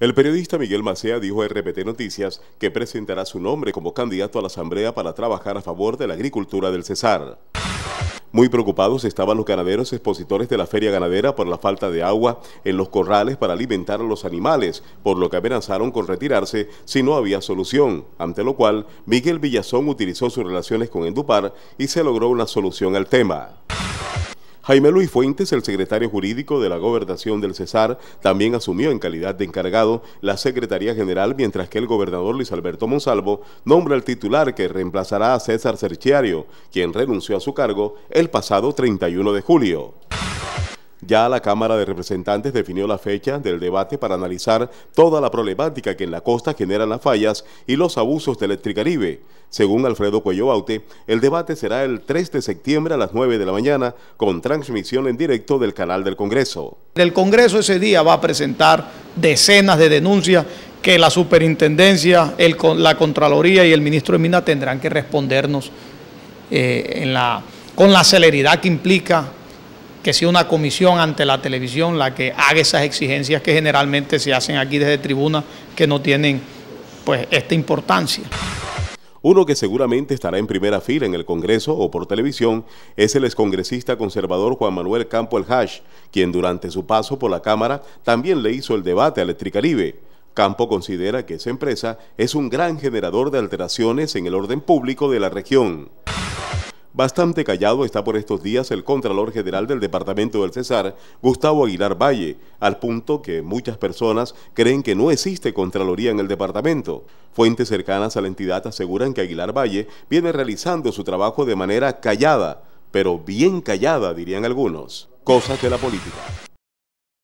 El periodista Miguel Macea dijo a RPT Noticias que presentará su nombre como candidato a la Asamblea para trabajar a favor de la agricultura del Cesar. Muy preocupados estaban los ganaderos expositores de la feria ganadera por la falta de agua en los corrales para alimentar a los animales, por lo que amenazaron con retirarse si no había solución, ante lo cual Miguel Villazón utilizó sus relaciones con Endupar y se logró una solución al tema. Jaime Luis Fuentes, el secretario jurídico de la gobernación del Cesar, también asumió en calidad de encargado la Secretaría General, mientras que el gobernador Luis Alberto Monsalvo nombra al titular que reemplazará a César Cerchiario, quien renunció a su cargo el pasado 31 de julio. Ya la Cámara de Representantes definió la fecha del debate para analizar toda la problemática que en la costa generan las fallas y los abusos de Electricaribe. Según Alfredo Cuello Baute, el debate será el 3 de septiembre a las 9 de la mañana con transmisión en directo del canal del Congreso. El Congreso ese día va a presentar decenas de denuncias que la superintendencia, la Contraloría y el ministro de Minas tendrán que respondernos eh, con la celeridad que implica que sea una comisión ante la televisión la que haga esas exigencias que generalmente se hacen aquí desde tribuna que no tienen pues esta importancia. Uno que seguramente estará en primera fila en el Congreso o por televisión es el excongresista conservador Juan Manuel Campo El Hash, quien durante su paso por la Cámara también le hizo el debate a Electricaribe. Campo considera que esa empresa es un gran generador de alteraciones en el orden público de la región. Bastante callado está por estos días el Contralor General del Departamento del Cesar, Gustavo Aguilar Valle, al punto que muchas personas creen que no existe Contraloría en el departamento. Fuentes cercanas a la entidad aseguran que Aguilar Valle viene realizando su trabajo de manera callada, pero bien callada, dirían algunos. Cosas de la política.